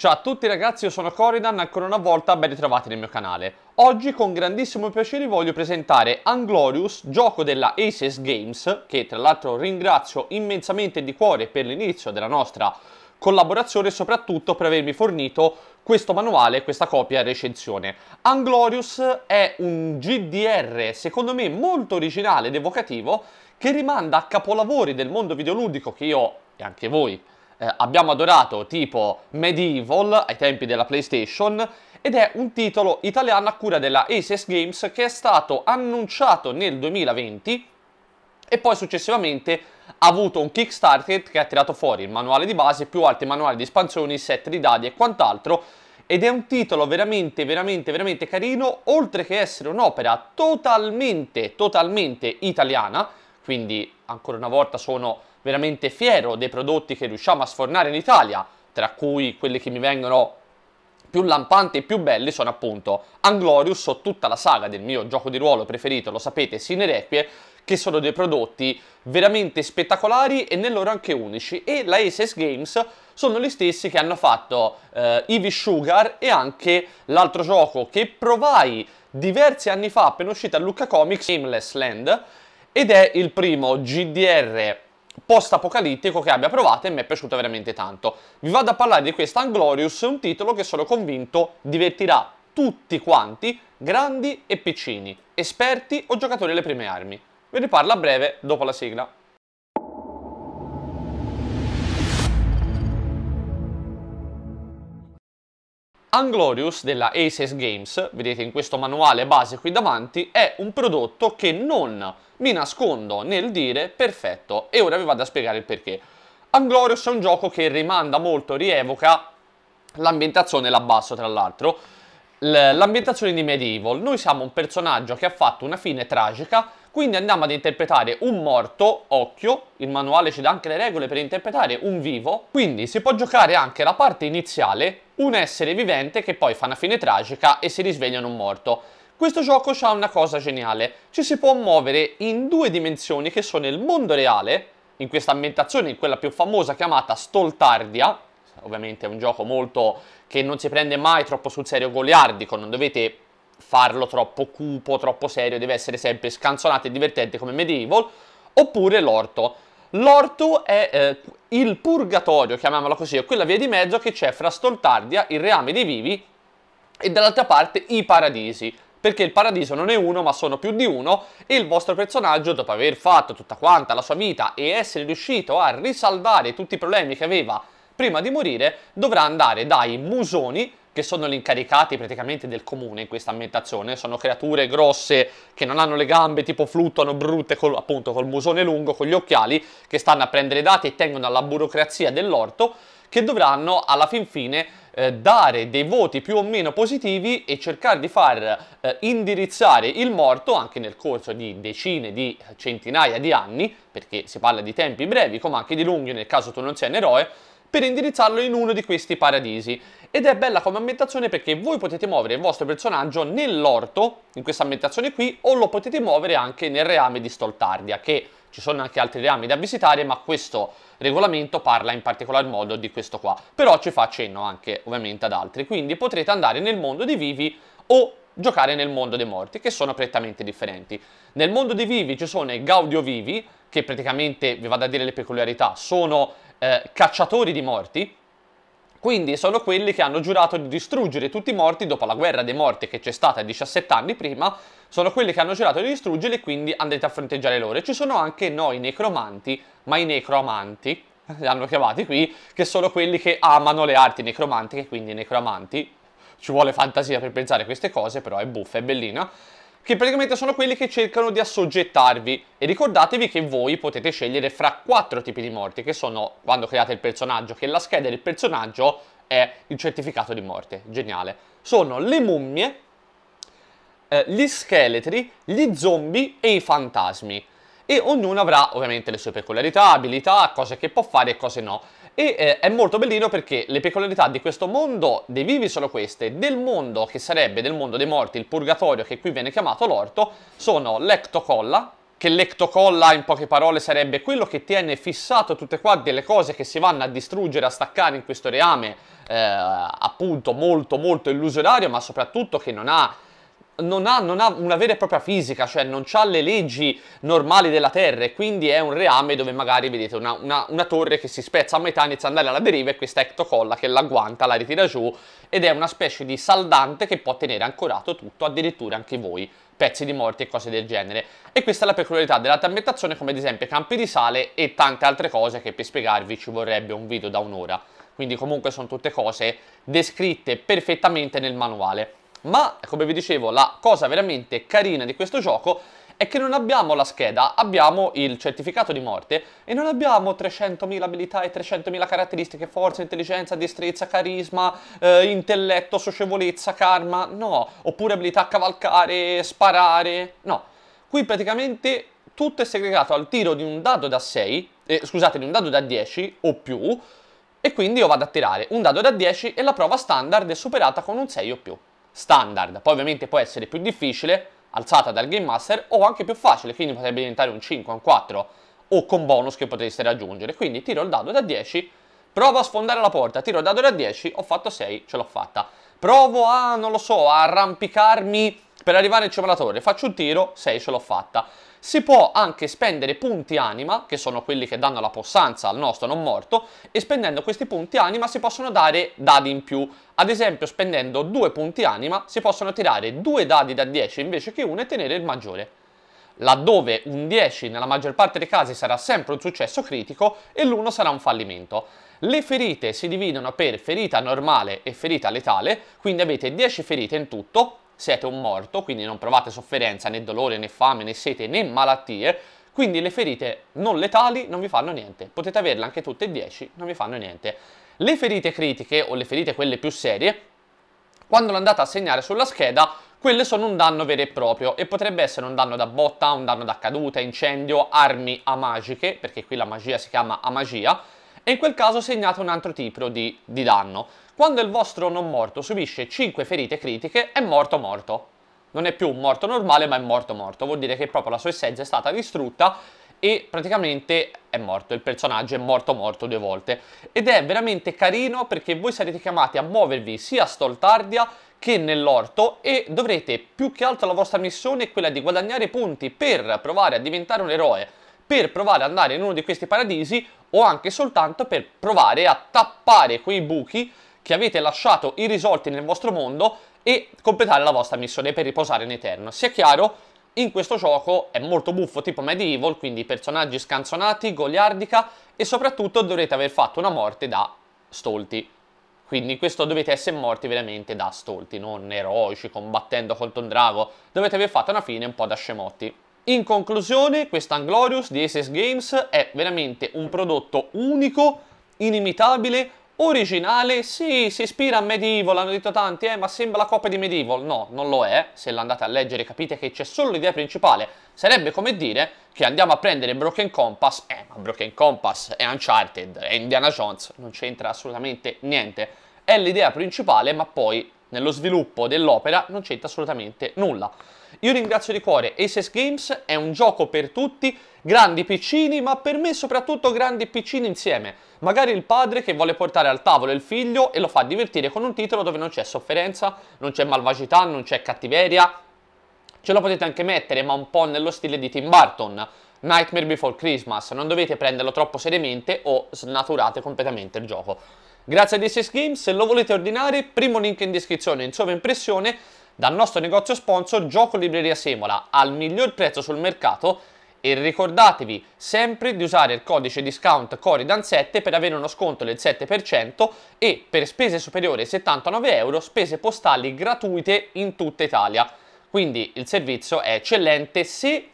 Ciao a tutti ragazzi, io sono Coridan, ancora una volta ben ritrovati nel mio canale. Oggi con grandissimo piacere voglio presentare Anglorious, gioco della Aces Games, che tra l'altro ringrazio immensamente di cuore per l'inizio della nostra collaborazione e soprattutto per avermi fornito questo manuale, questa copia recensione. Anglorious è un GDR secondo me molto originale ed evocativo che rimanda a capolavori del mondo videoludico che io e anche voi eh, abbiamo adorato tipo Medieval ai tempi della PlayStation ed è un titolo italiano a cura della Aces Games che è stato annunciato nel 2020 e poi successivamente ha avuto un Kickstarter che ha tirato fuori il manuale di base, più altri manuali di espansioni, set di dadi e quant'altro ed è un titolo veramente veramente veramente carino oltre che essere un'opera totalmente totalmente italiana quindi ancora una volta sono veramente fiero dei prodotti che riusciamo a sfornare in Italia, tra cui quelli che mi vengono più lampanti e più belli sono appunto Anglorius o tutta la saga del mio gioco di ruolo preferito, lo sapete, Sine Requie, che sono dei prodotti veramente spettacolari e nel loro anche unici. E la Aces Games sono gli stessi che hanno fatto eh, Ivy Sugar e anche l'altro gioco che provai diversi anni fa appena uscito a Lucca Comics, Aimless Land, ed è il primo GDR post-apocalittico che abbia provato e mi è piaciuto veramente tanto. Vi vado a parlare di questa Anglorious, un titolo che sono convinto divertirà tutti quanti, grandi e piccini, esperti o giocatori alle prime armi. Ve ne parlo a breve dopo la sigla. Anglorious della Aces Games, vedete in questo manuale base qui davanti, è un prodotto che non mi nascondo nel dire perfetto e ora vi vado a spiegare il perché. Anglorious è un gioco che rimanda molto, rievoca l'ambientazione là basso tra l'altro, l'ambientazione di Medieval. Noi siamo un personaggio che ha fatto una fine tragica, quindi andiamo ad interpretare un morto, occhio, il manuale ci dà anche le regole per interpretare un vivo, quindi si può giocare anche la parte iniziale un essere vivente che poi fa una fine tragica e si risveglia non morto. Questo gioco ha una cosa geniale, ci si può muovere in due dimensioni che sono il mondo reale, in questa ambientazione, in quella più famosa chiamata Stoltardia, ovviamente è un gioco molto che non si prende mai troppo sul serio goliardico, non dovete farlo troppo cupo, troppo serio, deve essere sempre scanzonato e divertente come Medieval, oppure l'orto. L'orto è eh, il purgatorio, chiamiamolo così, è quella via di mezzo che c'è fra Stoltardia, il reame dei vivi, e dall'altra parte i paradisi, perché il paradiso non è uno ma sono più di uno e il vostro personaggio dopo aver fatto tutta quanta la sua vita e essere riuscito a risalvare tutti i problemi che aveva prima di morire dovrà andare dai musoni che sono gli incaricati praticamente del comune in questa ambientazione, sono creature grosse che non hanno le gambe, tipo fluttuano brutte, col, appunto col musone lungo, con gli occhiali, che stanno a prendere dati e tengono alla burocrazia dell'orto, che dovranno alla fin fine eh, dare dei voti più o meno positivi e cercare di far eh, indirizzare il morto anche nel corso di decine di eh, centinaia di anni, perché si parla di tempi brevi, come anche di lunghi nel caso tu non sia un eroe, per indirizzarlo in uno di questi paradisi. Ed è bella come ambientazione perché voi potete muovere il vostro personaggio nell'orto, in questa ambientazione qui, o lo potete muovere anche nel reame di Stoltardia, che ci sono anche altri reami da visitare, ma questo regolamento parla in particolar modo di questo qua. Però ci fa accenno anche ovviamente ad altri, quindi potrete andare nel mondo dei vivi o giocare nel mondo dei morti, che sono prettamente differenti. Nel mondo dei vivi ci sono i Gaudio Vivi, che praticamente, vi vado a dire le peculiarità, sono eh, cacciatori di morti, quindi sono quelli che hanno giurato di distruggere tutti i morti dopo la guerra dei morti che c'è stata 17 anni prima, sono quelli che hanno giurato di distruggerli e quindi andrete a fronteggiare loro. E ci sono anche noi necromanti, ma i necromanti, li hanno chiamati qui, che sono quelli che amano le arti necromantiche, quindi i necromanti. Ci vuole fantasia per pensare a queste cose, però è buffa, è bellina che praticamente sono quelli che cercano di assoggettarvi. E ricordatevi che voi potete scegliere fra quattro tipi di morti, che sono quando create il personaggio, che la scheda del personaggio è il certificato di morte. Geniale. Sono le mummie, eh, gli scheletri, gli zombie e i fantasmi e ognuno avrà ovviamente le sue peculiarità, abilità, cose che può fare e cose no. E eh, è molto bellino perché le peculiarità di questo mondo dei vivi sono queste, del mondo che sarebbe del mondo dei morti, il purgatorio che qui viene chiamato l'orto, sono l'ectocolla, che l'ectocolla in poche parole sarebbe quello che tiene fissato tutte qua delle cose che si vanno a distruggere, a staccare in questo reame eh, appunto molto molto illusorario ma soprattutto che non ha non ha, non ha, una vera e propria fisica, cioè non ha le leggi normali della Terra e quindi è un reame dove magari vedete una, una, una torre che si spezza a metà, inizia ad andare alla deriva e questa ectocolla che l'agguanta, la ritira giù ed è una specie di saldante che può tenere ancorato tutto, addirittura anche voi pezzi di morti e cose del genere. E questa è la peculiarità della tarmentazione, come ad esempio campi di sale e tante altre cose che per spiegarvi ci vorrebbe un video da un'ora. Quindi comunque sono tutte cose descritte perfettamente nel manuale. Ma, come vi dicevo, la cosa veramente carina di questo gioco è che non abbiamo la scheda, abbiamo il certificato di morte e non abbiamo 300.000 abilità e 300.000 caratteristiche, forza, intelligenza, destrezza, carisma, eh, intelletto, socievolezza, karma, no, oppure abilità a cavalcare, sparare, no. Qui praticamente tutto è segregato al tiro di un dado da 6, eh, scusate, di un dado da 10 o più, e quindi io vado a tirare un dado da 10 e la prova standard è superata con un 6 o più standard. Poi ovviamente può essere più difficile, alzata dal Game Master, o anche più facile, quindi potrebbe diventare un 5, un 4, o con bonus che potreste raggiungere. Quindi tiro il dado da 10, provo a sfondare la porta, tiro il dado da 10, ho fatto 6, ce l'ho fatta. Provo a, non lo so, a arrampicarmi per arrivare in cima faccio un tiro, 6 ce l'ho fatta. Si può anche spendere punti anima, che sono quelli che danno la possanza al nostro non morto, e spendendo questi punti anima si possono dare dadi in più. Ad esempio spendendo 2 punti anima si possono tirare 2 dadi da 10 invece che 1 e tenere il maggiore laddove un 10 nella maggior parte dei casi sarà sempre un successo critico e l'1 sarà un fallimento. Le ferite si dividono per ferita normale e ferita letale, quindi avete 10 ferite in tutto, siete un morto, quindi non provate sofferenza né dolore né fame né sete né malattie, quindi le ferite non letali non vi fanno niente, potete averle anche tutte 10, non vi fanno niente. Le ferite critiche o le ferite quelle più serie, quando le andate a segnare sulla scheda, quelle sono un danno vero e proprio e potrebbe essere un danno da botta, un danno da caduta, incendio, armi a magiche, perché qui la magia si chiama a magia, e in quel caso segnate un altro tipo di, di danno. Quando il vostro non morto subisce 5 ferite critiche, è morto morto. Non è più un morto normale, ma è morto morto. Vuol dire che proprio la sua essenza è stata distrutta e praticamente è morto, il personaggio è morto morto due volte. Ed è veramente carino perché voi sarete chiamati a muovervi sia a Stoltardia che nell'orto e dovrete più che altro la vostra missione è quella di guadagnare punti per provare a diventare un eroe, per provare ad andare in uno di questi paradisi o anche soltanto per provare a tappare quei buchi che avete lasciato irrisolti nel vostro mondo e completare la vostra missione per riposare in eterno. Sia chiaro, in questo gioco è molto buffo tipo medieval, quindi personaggi scanzonati, goliardica e soprattutto dovrete aver fatto una morte da stolti. Quindi questo dovete essere morti veramente da stolti, non eroici, combattendo contro un drago. Dovete aver fatto una fine un po' da scemotti. In conclusione, questa Anglorious di Aces Games è veramente un prodotto unico, inimitabile, originale, sì, si ispira a Medieval, hanno detto tanti, eh, ma sembra la copia di Medieval. No, non lo è, se l'andate a leggere capite che c'è solo l'idea principale. Sarebbe come dire che andiamo a prendere Broken Compass, eh, ma Broken Compass è Uncharted, è Indiana Jones, non c'entra assolutamente niente. È l'idea principale, ma poi nello sviluppo dell'opera non c'entra assolutamente nulla. Io ringrazio di cuore Aces Games, è un gioco per tutti, grandi piccini, ma per me soprattutto grandi piccini insieme Magari il padre che vuole portare al tavolo il figlio e lo fa divertire con un titolo dove non c'è sofferenza, non c'è malvagità, non c'è cattiveria. Ce lo potete anche mettere, ma un po' nello stile di Tim Burton. Nightmare Before Christmas, non dovete prenderlo troppo seriamente o snaturate completamente il gioco. Grazie a DCS Games, se lo volete ordinare, primo link in descrizione in sovraimpressione dal nostro negozio sponsor Gioco Libreria Semola al miglior prezzo sul mercato e ricordatevi sempre di usare il codice discount CORIDAN7 per avere uno sconto del 7% e per spese superiori ai 79 euro spese postali gratuite in tutta Italia. Quindi il servizio è eccellente se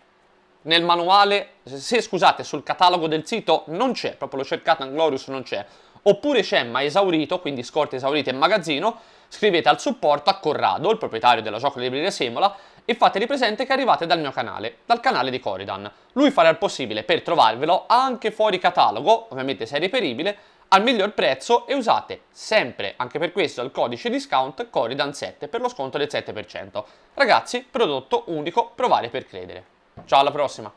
nel manuale, se scusate sul catalogo del sito non c'è, proprio lo cercate Anglorius non c'è, oppure c'è ma esaurito, quindi scorte esaurite in magazzino, scrivete al supporto a Corrado, il proprietario della gioco libreria Semola, e fateli presente che arrivate dal mio canale, dal canale di Coridan. Lui farà il possibile per trovarvelo anche fuori catalogo, ovviamente se è reperibile, al miglior prezzo e usate sempre, anche per questo, il codice discount Coridan7 per lo sconto del 7%. Ragazzi, prodotto unico, provare per credere. Ciao alla prossima!